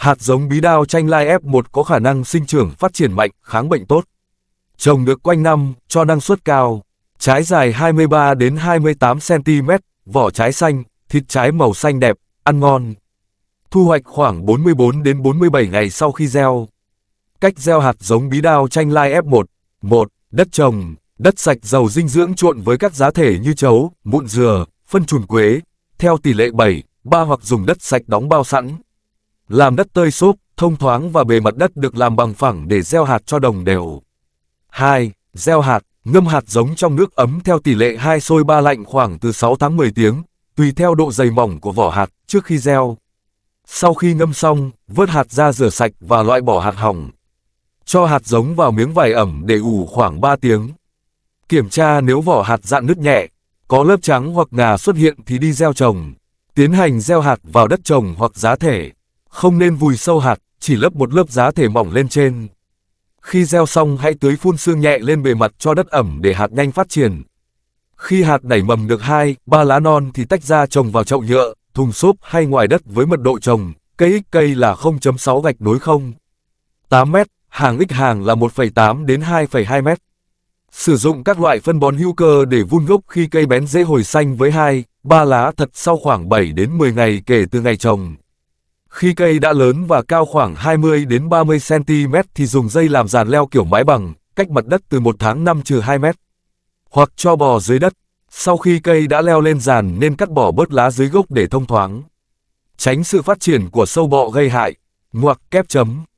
Hạt giống bí đao chanh lai F1 có khả năng sinh trưởng phát triển mạnh, kháng bệnh tốt. Trồng được quanh năm, cho năng suất cao. Trái dài 23 đến 28 cm, vỏ trái xanh, thịt trái màu xanh đẹp, ăn ngon. Thu hoạch khoảng 44 đến 47 ngày sau khi gieo. Cách gieo hạt giống bí đao chanh lai F1. 1. Đất trồng, đất sạch giàu dinh dưỡng trộn với các giá thể như chấu, mụn dừa, phân chuồn quế, theo tỷ lệ 7, 3 hoặc dùng đất sạch đóng bao sẵn làm đất tơi xốp, thông thoáng và bề mặt đất được làm bằng phẳng để gieo hạt cho đồng đều. 2. Gieo hạt, ngâm hạt giống trong nước ấm theo tỷ lệ 2 sôi 3 lạnh khoảng từ 6 tháng 10 tiếng, tùy theo độ dày mỏng của vỏ hạt trước khi gieo. Sau khi ngâm xong, vớt hạt ra rửa sạch và loại bỏ hạt hỏng. Cho hạt giống vào miếng vải ẩm để ủ khoảng 3 tiếng. Kiểm tra nếu vỏ hạt dạn nứt nhẹ, có lớp trắng hoặc ngà xuất hiện thì đi gieo trồng. Tiến hành gieo hạt vào đất trồng hoặc giá thể. Không nên vùi sâu hạt, chỉ lấp một lớp giá thể mỏng lên trên. Khi gieo xong hãy tưới phun sương nhẹ lên bề mặt cho đất ẩm để hạt nhanh phát triển. Khi hạt nảy mầm được 2, 3 lá non thì tách ra trồng vào chậu nhựa, thùng xốp hay ngoài đất với mật độ trồng, cây x cây là 0.6 gạch đối 0. 8 mét hàng x hàng là 1,8 đến 2,2 mét Sử dụng các loại phân bón hữu cơ để vun gốc khi cây bén dễ hồi xanh với 2, 3 lá thật sau khoảng 7 đến 10 ngày kể từ ngày trồng. Khi cây đã lớn và cao khoảng 20 đến 30 cm thì dùng dây làm giàn leo kiểu mái bằng, cách mặt đất từ 1 tháng 5 trừ 2 m Hoặc cho bò dưới đất. Sau khi cây đã leo lên giàn nên cắt bỏ bớt lá dưới gốc để thông thoáng. Tránh sự phát triển của sâu bọ gây hại. Ngoặc kép chấm.